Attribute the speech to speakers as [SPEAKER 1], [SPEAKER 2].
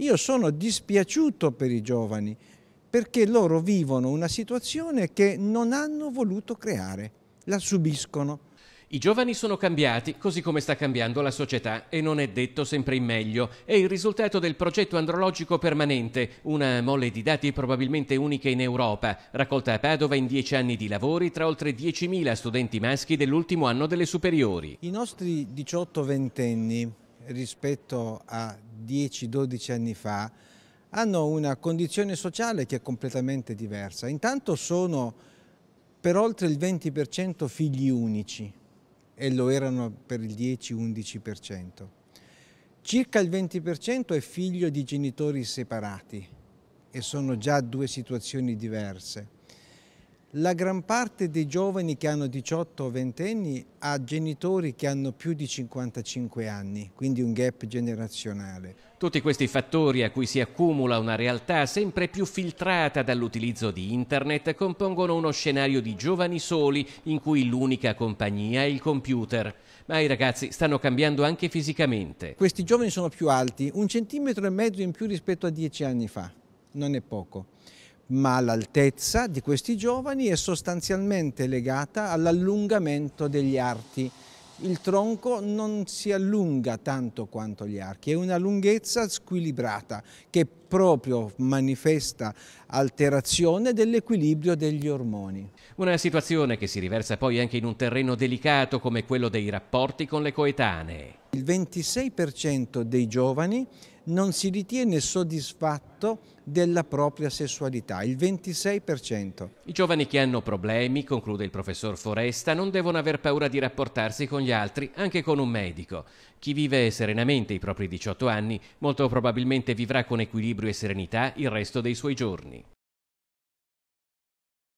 [SPEAKER 1] Io sono dispiaciuto per i giovani perché loro vivono una situazione che non hanno voluto creare, la subiscono.
[SPEAKER 2] I giovani sono cambiati, così come sta cambiando la società, e non è detto sempre in meglio. È il risultato del progetto andrologico permanente, una molle di dati probabilmente unica in Europa, raccolta a Padova in dieci anni di lavori tra oltre 10.000 studenti maschi dell'ultimo anno delle superiori.
[SPEAKER 1] I nostri 18 ventenni rispetto a 10-12 anni fa hanno una condizione sociale che è completamente diversa. Intanto sono per oltre il 20% figli unici e lo erano per il 10-11%. Circa il 20% è figlio di genitori separati e sono già due situazioni diverse. La gran parte dei giovani che hanno 18 o 20 anni ha genitori che hanno più di 55 anni, quindi un gap generazionale.
[SPEAKER 2] Tutti questi fattori a cui si accumula una realtà sempre più filtrata dall'utilizzo di internet compongono uno scenario di giovani soli in cui l'unica compagnia è il computer. Ma i ragazzi stanno cambiando anche fisicamente.
[SPEAKER 1] Questi giovani sono più alti, un centimetro e mezzo in più rispetto a dieci anni fa, non è poco ma l'altezza di questi giovani è sostanzialmente legata all'allungamento degli arti. Il tronco non si allunga tanto quanto gli archi, è una lunghezza squilibrata che proprio manifesta alterazione dell'equilibrio degli ormoni.
[SPEAKER 2] Una situazione che si riversa poi anche in un terreno delicato come quello dei rapporti con le coetanee.
[SPEAKER 1] Il 26% dei giovani non si ritiene soddisfatto della propria sessualità, il 26%.
[SPEAKER 2] I giovani che hanno problemi, conclude il professor Foresta, non devono aver paura di rapportarsi con gli altri, anche con un medico. Chi vive serenamente i propri 18 anni molto probabilmente vivrà con equilibrio e serenità il resto dei suoi giorni.